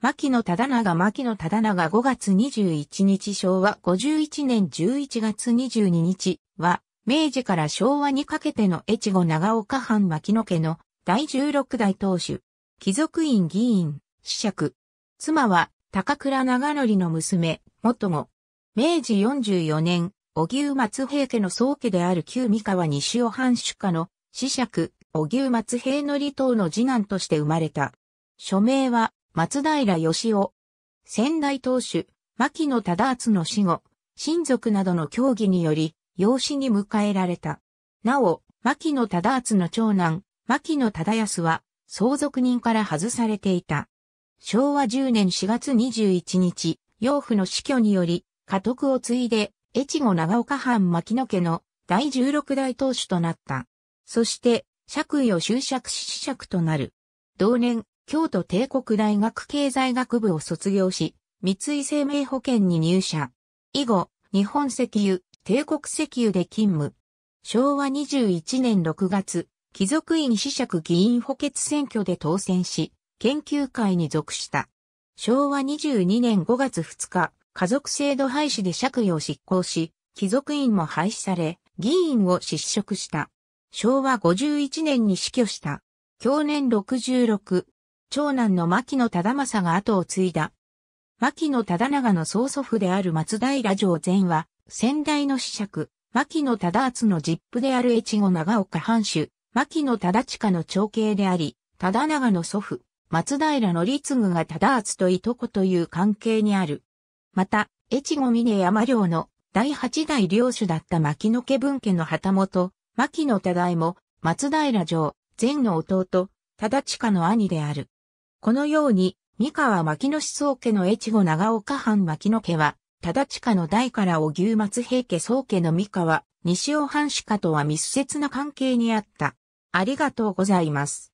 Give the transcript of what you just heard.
牧野忠長牧野忠長5月21日昭和51年11月22日は、明治から昭和にかけての越後長岡藩牧野家の第16代当主、貴族院議員、子爵。妻は高倉長則の娘、元子。明治44年、荻生松平家の宗家である旧三河西尾藩主家の子爵、荻生松平則等の次男として生まれた。署名は、松平義雄。先代当主、牧野忠厚の死後、親族などの協議により、養子に迎えられた。なお、牧野忠厚の長男、牧野忠康は、相続人から外されていた。昭和10年4月21日、養父の死去により、家督を継いで、越後長岡藩牧野家の第16代当主となった。そして、爵位を終爵し子爵となる。同年、京都帝国大学経済学部を卒業し、三井生命保険に入社。以後、日本石油、帝国石油で勤務。昭和21年6月、貴族院試釈議員補欠選挙で当選し、研究会に属した。昭和22年5月2日、家族制度廃止で借位を執行し、貴族院も廃止され、議員を失職した。昭和51年に死去した。去年66、長男の牧野忠政が後を継いだ。牧野忠長の曽祖父である松平城前は、先代の子爵、牧野忠厚の実父である越後長岡藩主、牧野忠親の長兄であり、忠長の祖父、松平の立具が忠厚といとこという関係にある。また、越後峰山領の第八代領主だった牧野家分家の旗本、牧野忠代も、松平城、前の弟、忠近の兄である。このように、三河牧野思想家の越後長岡藩牧野家は、忠親の代からお牛松平家宗家の三河、西尾藩主家とは密接な関係にあった。ありがとうございます。